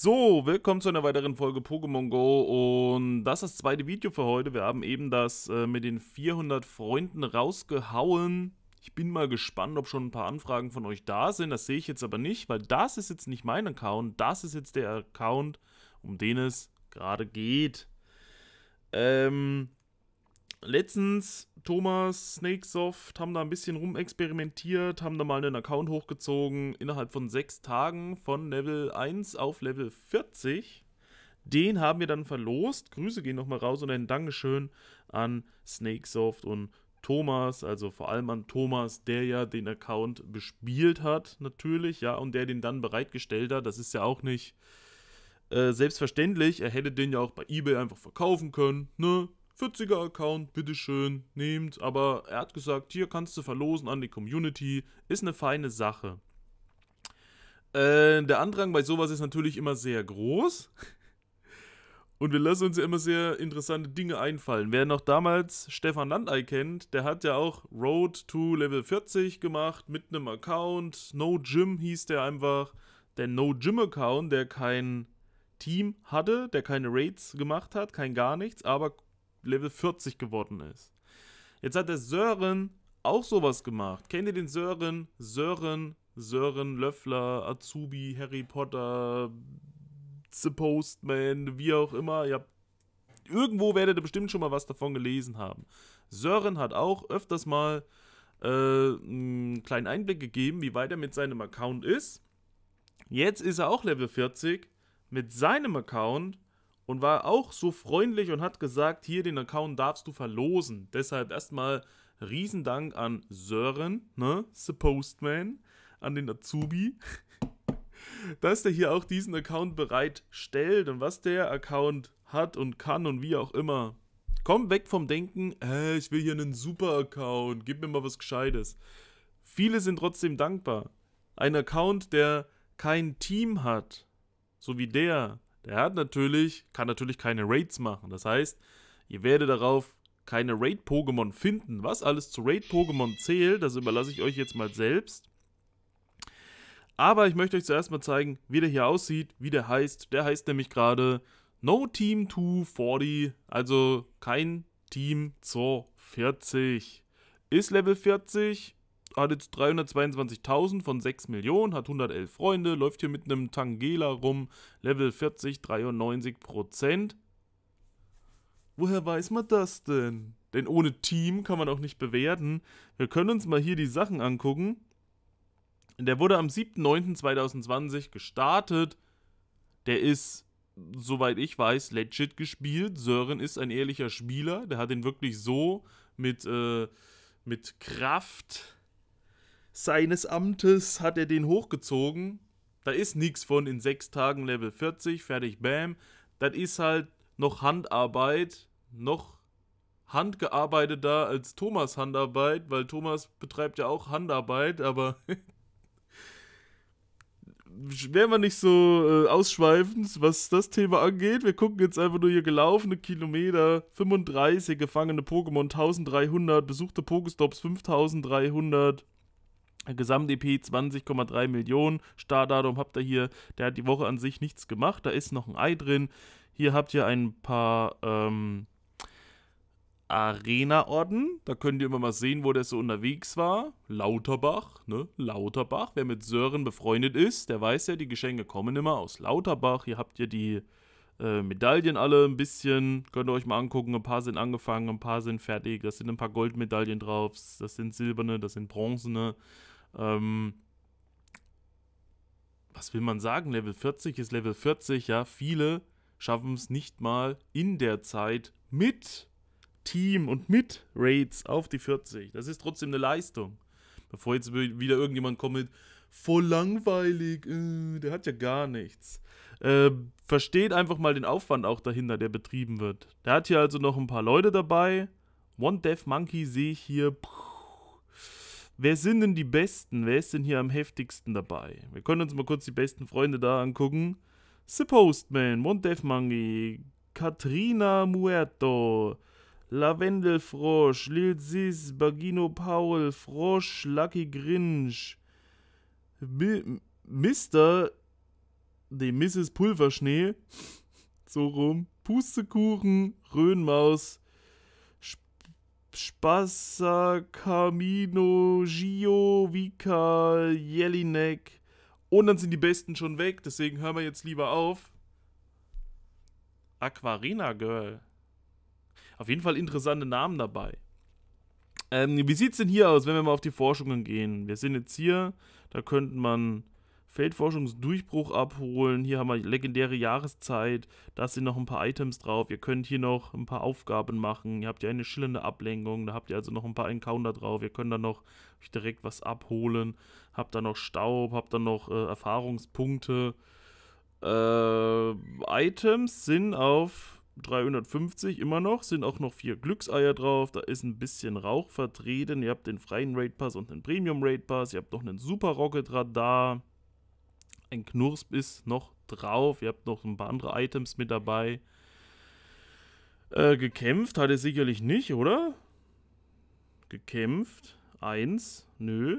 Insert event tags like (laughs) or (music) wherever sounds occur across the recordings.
So, willkommen zu einer weiteren Folge Pokémon Go und das ist das zweite Video für heute. Wir haben eben das äh, mit den 400 Freunden rausgehauen. Ich bin mal gespannt, ob schon ein paar Anfragen von euch da sind. Das sehe ich jetzt aber nicht, weil das ist jetzt nicht mein Account. Das ist jetzt der Account, um den es gerade geht. Ähm, letztens Thomas, Snakesoft haben da ein bisschen rumexperimentiert, haben da mal einen Account hochgezogen, innerhalb von sechs Tagen von Level 1 auf Level 40. Den haben wir dann verlost. Grüße gehen nochmal raus und ein Dankeschön an Snakesoft und Thomas, also vor allem an Thomas, der ja den Account bespielt hat, natürlich, ja, und der den dann bereitgestellt hat. Das ist ja auch nicht äh, selbstverständlich. Er hätte den ja auch bei eBay einfach verkaufen können, ne? 40er-Account, bitteschön, nehmt. Aber er hat gesagt, hier kannst du verlosen an die Community. Ist eine feine Sache. Äh, der Andrang bei sowas ist natürlich immer sehr groß. (laughs) Und wir lassen uns ja immer sehr interessante Dinge einfallen. Wer noch damals Stefan Landei kennt, der hat ja auch Road to Level 40 gemacht mit einem Account. No Gym hieß der einfach. Der No Gym Account, der kein Team hatte, der keine Raids gemacht hat, kein gar nichts, aber Level 40 geworden ist. Jetzt hat der Sören auch sowas gemacht. Kennt ihr den Sören? Sören, Sören Löffler, Azubi, Harry Potter, The Postman, wie auch immer. Ihr habt, irgendwo werdet ihr bestimmt schon mal was davon gelesen haben. Sören hat auch öfters mal äh, einen kleinen Einblick gegeben, wie weit er mit seinem Account ist. Jetzt ist er auch Level 40 mit seinem Account und war auch so freundlich und hat gesagt, hier den Account darfst du verlosen. Deshalb erstmal Riesendank an Sören, ne? The Postman, an den Azubi, (laughs) dass der hier auch diesen Account bereitstellt und was der Account hat und kann und wie auch immer. Komm weg vom Denken, äh, ich will hier einen super Account, gib mir mal was Gescheites. Viele sind trotzdem dankbar. Ein Account, der kein Team hat, so wie der, der hat natürlich, kann natürlich keine Raids machen. Das heißt, ihr werdet darauf keine Raid-Pokémon finden. Was alles zu Raid-Pokémon zählt, das überlasse ich euch jetzt mal selbst. Aber ich möchte euch zuerst mal zeigen, wie der hier aussieht, wie der heißt. Der heißt nämlich gerade No Team 240, also kein Team zur 40. Ist Level 40, hat jetzt 322.000 von 6 Millionen, hat 111 Freunde, läuft hier mit einem Tangela rum, Level 40, 93 Prozent. Woher weiß man das denn? Denn ohne Team kann man auch nicht bewerten. Wir können uns mal hier die Sachen angucken. Der wurde am 7.9.2020 gestartet. Der ist, soweit ich weiß, legit gespielt. Sören ist ein ehrlicher Spieler. Der hat ihn wirklich so mit, äh, mit Kraft seines Amtes hat er den hochgezogen. Da ist nichts von in sechs Tagen Level 40, fertig, bam. Das ist halt noch Handarbeit, noch handgearbeiteter als Thomas Handarbeit, weil Thomas betreibt ja auch Handarbeit, aber (laughs) wären wir nicht so äh, ausschweifend, was das Thema angeht. Wir gucken jetzt einfach nur hier gelaufene Kilometer, 35 gefangene Pokémon 1300, besuchte Pokestops 5300. Gesamt-EP 20,3 Millionen. Startdatum habt ihr hier. Der hat die Woche an sich nichts gemacht. Da ist noch ein Ei drin. Hier habt ihr ein paar ähm, Arena-Orden. Da könnt ihr immer mal sehen, wo der so unterwegs war. Lauterbach, ne? Lauterbach. Wer mit Sören befreundet ist, der weiß ja, die Geschenke kommen immer aus Lauterbach. Hier habt ihr die äh, Medaillen alle ein bisschen. Könnt ihr euch mal angucken. Ein paar sind angefangen, ein paar sind fertig. Das sind ein paar Goldmedaillen drauf. Das sind silberne, das sind bronzene. Ähm, was will man sagen? Level 40 ist Level 40. Ja, viele schaffen es nicht mal in der Zeit mit Team und mit Raids auf die 40. Das ist trotzdem eine Leistung. Bevor jetzt wieder irgendjemand kommt mit, voll langweilig, äh, der hat ja gar nichts äh, versteht einfach mal den Aufwand auch dahinter, der betrieben wird. Der hat hier also noch ein paar Leute dabei. One Death Monkey sehe ich hier. Pff. Wer sind denn die Besten? Wer ist denn hier am heftigsten dabei? Wir können uns mal kurz die besten Freunde da angucken. The Postman, One Death Monkey, Katrina Muerto, Lavendelfrosch, Lil Sis, Bagino Paul, Frosch, Lucky Grinch, Mr die Mrs. Pulverschnee, so rum, Pustekuchen, Röhnmaus, Sp Spassa, Camino, Gio, Vika, Jelinek. Und dann sind die Besten schon weg, deswegen hören wir jetzt lieber auf. Aquarina Girl. Auf jeden Fall interessante Namen dabei. Ähm, wie sieht es denn hier aus, wenn wir mal auf die Forschungen gehen? Wir sind jetzt hier, da könnte man Feldforschungsdurchbruch abholen. Hier haben wir legendäre Jahreszeit. Da sind noch ein paar Items drauf. Ihr könnt hier noch ein paar Aufgaben machen. Ihr habt ja eine schillernde Ablenkung. Da habt ihr also noch ein paar Encounter drauf. Ihr könnt da noch direkt was abholen. Habt da noch Staub. Habt da noch äh, Erfahrungspunkte. Äh, Items sind auf 350 immer noch, sind auch noch vier Glückseier drauf, da ist ein bisschen Rauch vertreten, ihr habt den freien Raid Pass und den Premium Raid Pass, ihr habt noch einen Super Rocket Radar, ein Knursp ist noch drauf. Ihr habt noch ein paar andere Items mit dabei. Äh, gekämpft hat er sicherlich nicht, oder? Gekämpft. Eins. Nö.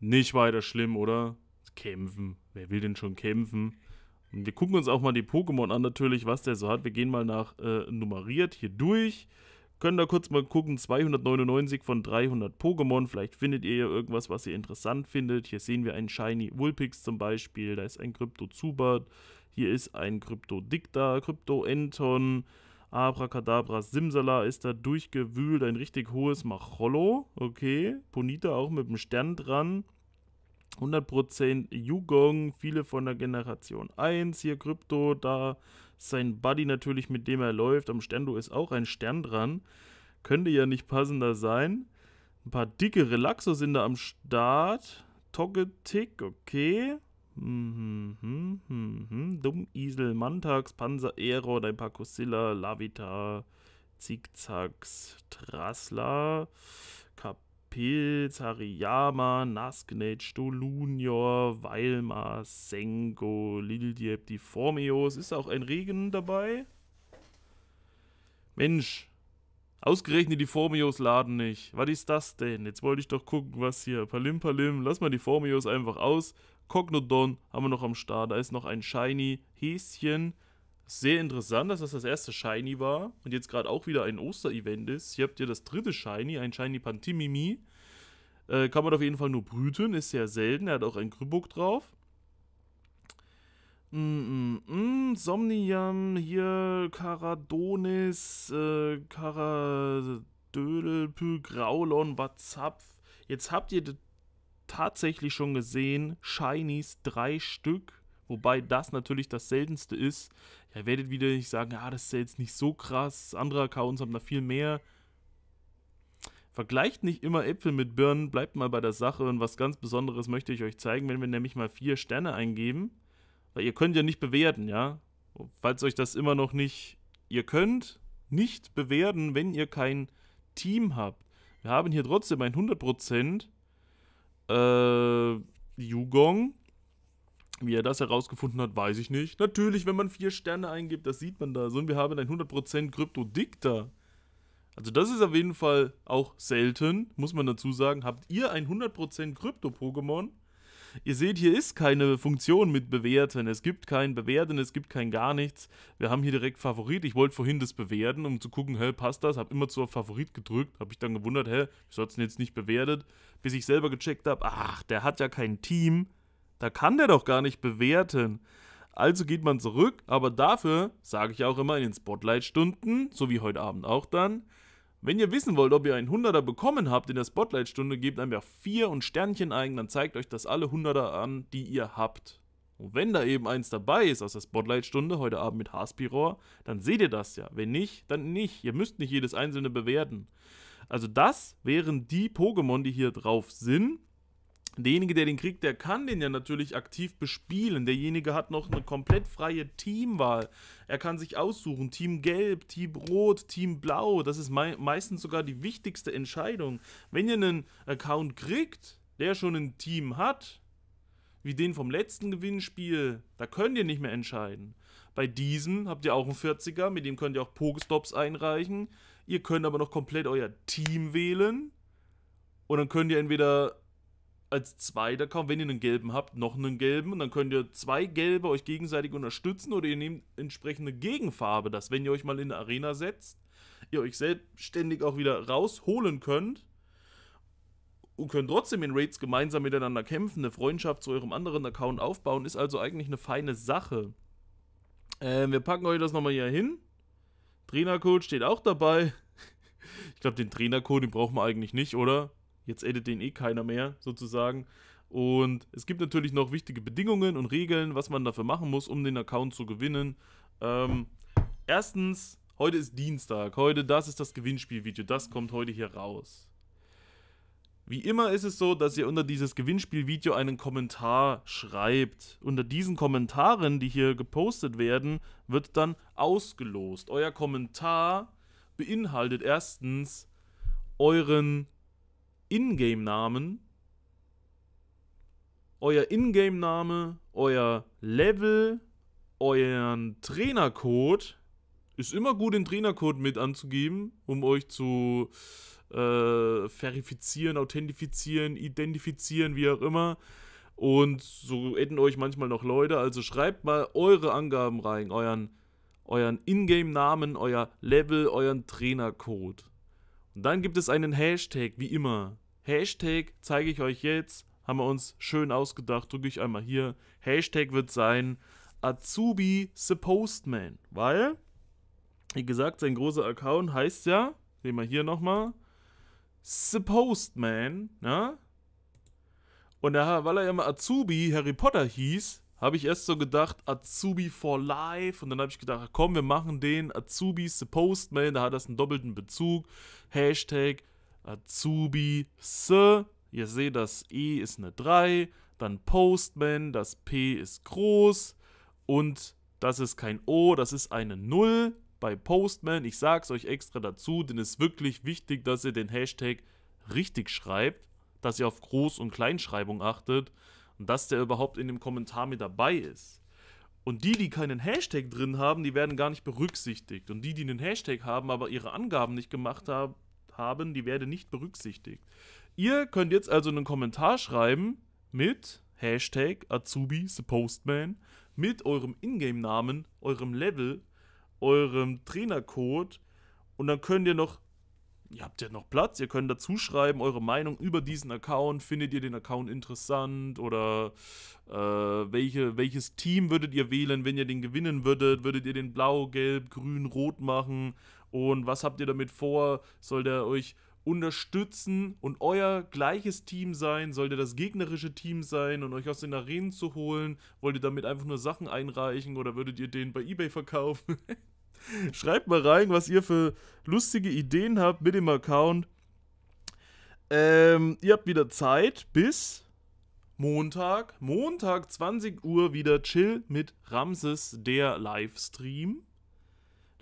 Nicht weiter schlimm, oder? Kämpfen. Wer will denn schon kämpfen? Und wir gucken uns auch mal die Pokémon an, natürlich, was der so hat. Wir gehen mal nach äh, nummeriert hier durch können da kurz mal gucken. 299 von 300 Pokémon. Vielleicht findet ihr ja irgendwas, was ihr interessant findet. Hier sehen wir einen Shiny Wulpix zum Beispiel. Da ist ein Krypto Zubat. Hier ist ein Krypto Dicta, Krypto Enton. Abracadabra Simsala ist da durchgewühlt. Ein richtig hohes Macholo, Okay. Ponita auch mit dem Stern dran. 100% Yugong, viele von der Generation 1, hier Krypto, da sein Buddy natürlich, mit dem er läuft, am Stendo ist auch ein Stern dran. Könnte ja nicht passender sein. Ein paar dicke Relaxo sind da am Start. Togetic, okay. Mhm, mhm, mhm. mhm. Dummisel, Mantax, Panzer, Erod, ein paar Cosilla, Lavita, Zickzacks, Trassler, Kap Pilz, Hariyama, Nasknech, Dolunior, Weilmar, Sengo, Lildieb, die Formios. Ist auch ein Regen dabei? Mensch, ausgerechnet die Formios laden nicht. Was ist das denn? Jetzt wollte ich doch gucken, was hier. Palim, Palim, lass mal die Formios einfach aus. Cognodon haben wir noch am Start. Da ist noch ein Shiny Häschen sehr interessant, dass das das erste Shiny war und jetzt gerade auch wieder ein Osterevent ist. Hier habt ihr das dritte Shiny, ein Shiny Pantimimi. Äh, kann man auf jeden Fall nur brüten, ist sehr selten. Er hat auch ein Krybuck drauf. Mm, mm, mm, Somnium, hier Karadonis, äh, Karadödel, Graulon, Watzapf. Jetzt habt ihr tatsächlich schon gesehen, Shinies drei Stück. Wobei das natürlich das seltenste ist ihr werdet wieder nicht sagen, ah, das ist ja jetzt nicht so krass, andere Accounts haben da viel mehr. Vergleicht nicht immer Äpfel mit Birnen, bleibt mal bei der Sache und was ganz Besonderes möchte ich euch zeigen, wenn wir nämlich mal vier Sterne eingeben, weil ihr könnt ja nicht bewerten, ja. Falls euch das immer noch nicht, ihr könnt nicht bewerten, wenn ihr kein Team habt. Wir haben hier trotzdem ein 100% äh, Yugong, wie er das herausgefunden hat, weiß ich nicht. Natürlich, wenn man vier Sterne eingibt, das sieht man da. So, und wir haben ein 100% krypto Kryptodikter. Also das ist auf jeden Fall auch selten, muss man dazu sagen. Habt ihr ein 100% Krypto-Pokémon? Ihr seht, hier ist keine Funktion mit Bewerten. Es gibt kein Bewerten, es gibt kein gar nichts. Wir haben hier direkt Favorit. Ich wollte vorhin das bewerten, um zu gucken, hä, passt das? Hab immer zu auf Favorit gedrückt. Hab ich dann gewundert, hä, ich soll's denn jetzt nicht bewertet? Bis ich selber gecheckt habe, ach, der hat ja kein Team. Da kann der doch gar nicht bewerten. Also geht man zurück, aber dafür sage ich auch immer in den Spotlight-Stunden, so wie heute Abend auch dann, wenn ihr wissen wollt, ob ihr einen Hunderter bekommen habt in der Spotlight-Stunde, gebt einfach vier und Sternchen ein, dann zeigt euch das alle Hunderter an, die ihr habt. Und wenn da eben eins dabei ist aus der Spotlight-Stunde, heute Abend mit Haspirohr, dann seht ihr das ja. Wenn nicht, dann nicht. Ihr müsst nicht jedes einzelne bewerten. Also das wären die Pokémon, die hier drauf sind derjenige, der den kriegt, der kann den ja natürlich aktiv bespielen. Derjenige hat noch eine komplett freie Teamwahl. Er kann sich aussuchen, Team Gelb, Team Rot, Team Blau. Das ist me meistens sogar die wichtigste Entscheidung. Wenn ihr einen Account kriegt, der schon ein Team hat, wie den vom letzten Gewinnspiel, da könnt ihr nicht mehr entscheiden. Bei diesem habt ihr auch einen 40er, mit dem könnt ihr auch Pokestops einreichen. Ihr könnt aber noch komplett euer Team wählen. Und dann könnt ihr entweder als Zweiter kommt, wenn ihr einen gelben habt, noch einen gelben. Und dann könnt ihr zwei gelbe euch gegenseitig unterstützen oder ihr nehmt entsprechende Gegenfarbe, dass wenn ihr euch mal in eine Arena setzt, ihr euch selbstständig auch wieder rausholen könnt und könnt trotzdem in Raids gemeinsam miteinander kämpfen, eine Freundschaft zu eurem anderen Account aufbauen, ist also eigentlich eine feine Sache. Äh, wir packen euch das nochmal hier hin. Trainercode steht auch dabei. (laughs) Ich glaube, den Trainercode, den brauchen wir eigentlich nicht, oder? Jetzt edit den eh keiner mehr, sozusagen. Und es gibt natürlich noch wichtige Bedingungen und Regeln, was man dafür machen muss, um den Account zu gewinnen. Ähm, erstens, heute ist Dienstag. Heute, das ist das Gewinnspielvideo. Das kommt heute hier raus. Wie immer ist es so, dass ihr unter dieses Gewinnspielvideo einen Kommentar schreibt. Unter diesen Kommentaren, die hier gepostet werden, wird dann ausgelost. Euer Kommentar beinhaltet erstens euren Ingame-Namen, euer Ingame-Name, euer Level, euren Trainercode. Ist immer gut, den Trainercode mit anzugeben, um euch zu äh, verifizieren, authentifizieren, identifizieren, wie auch immer. Und so hätten euch manchmal noch Leute. Also schreibt mal eure Angaben rein, euren, euren Ingame-Namen, euer Level, euren Trainercode. Und dann gibt es einen Hashtag, wie immer. Hashtag zeige ich euch jetzt, haben wir uns schön ausgedacht, drücke ich einmal hier. Hashtag wird sein Azubi the Postman, weil, wie gesagt, sein großer Account heißt ja, sehen wir hier nochmal, the Postman, Ja? Ne? Und da, weil er ja mal Azubi Harry Potter hieß, habe ich erst so gedacht, Azubi for Life. Und dann habe ich gedacht, komm, wir machen den Azubi the Postman. Da hat das einen doppelten Bezug. Hashtag Azubi, se, Ihr seht, das E ist eine 3. Dann Postman, das P ist groß. Und das ist kein O, das ist eine 0 bei Postman. Ich sag's euch extra dazu, denn es ist wirklich wichtig, dass ihr den Hashtag richtig schreibt, dass ihr auf Groß- und Kleinschreibung achtet und dass der überhaupt in dem Kommentar mit dabei ist. Und die, die keinen Hashtag drin haben, die werden gar nicht berücksichtigt. Und die, die einen Hashtag haben, aber ihre Angaben nicht gemacht haben, haben, die werde nicht berücksichtigt. Ihr könnt jetzt also einen Kommentar schreiben mit Hashtag Azubi the Postman, mit eurem Ingame-Namen, eurem Level, eurem Trainercode und dann könnt ihr noch, ihr habt ja noch Platz, ihr könnt dazu schreiben, eure Meinung über diesen Account, findet ihr den Account interessant oder äh, welche, welches Team würdet ihr wählen, wenn ihr den gewinnen würdet, würdet ihr den blau, gelb, grün, rot machen und was habt ihr damit vor? Soll der euch unterstützen und euer gleiches Team sein? Soll der das gegnerische Team sein und euch aus den Arenen zu holen? Wollt ihr damit einfach nur Sachen einreichen oder würdet ihr den bei eBay verkaufen? (laughs) Schreibt mal rein, was ihr für lustige Ideen habt mit dem Account. Ähm, ihr habt wieder Zeit bis Montag. Montag 20 Uhr wieder Chill mit Ramses, der Livestream.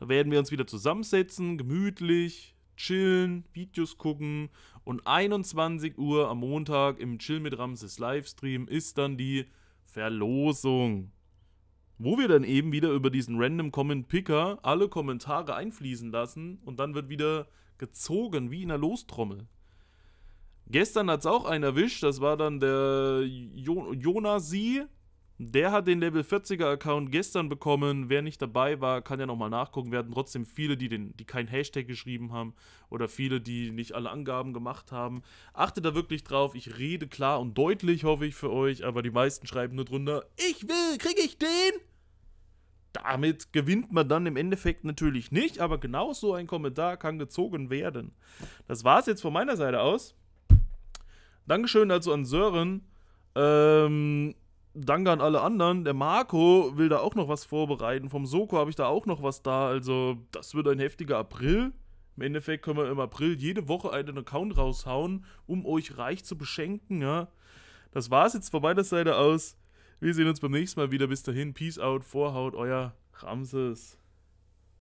Da werden wir uns wieder zusammensetzen, gemütlich, chillen, Videos gucken und 21 Uhr am Montag im Chill mit Ramses Livestream ist dann die Verlosung. Wo wir dann eben wieder über diesen Random Comment Picker alle Kommentare einfließen lassen und dann wird wieder gezogen wie in einer Lostrommel. Gestern hat es auch einen erwischt, das war dann der jo Jonasi, der hat den Level 40er Account gestern bekommen. Wer nicht dabei war, kann ja nochmal nachgucken. Wir hatten trotzdem viele, die, den, die kein Hashtag geschrieben haben oder viele, die nicht alle Angaben gemacht haben. Achtet da wirklich drauf. Ich rede klar und deutlich, hoffe ich für euch. Aber die meisten schreiben nur drunter: Ich will, kriege ich den? Damit gewinnt man dann im Endeffekt natürlich nicht, aber genau so ein Kommentar kann gezogen werden. Das war es jetzt von meiner Seite aus. Dankeschön also an Sören. Ähm, danke an alle anderen. Der Marco will da auch noch was vorbereiten. Vom Soko habe ich da auch noch was da. Also, das wird ein heftiger April. Im Endeffekt können wir im April jede Woche einen Account raushauen, um euch reich zu beschenken. Ja. Das war's jetzt von meiner Seite aus. Wir sehen uns beim nächsten Mal wieder. Bis dahin, Peace out, Vorhaut, euer Ramses.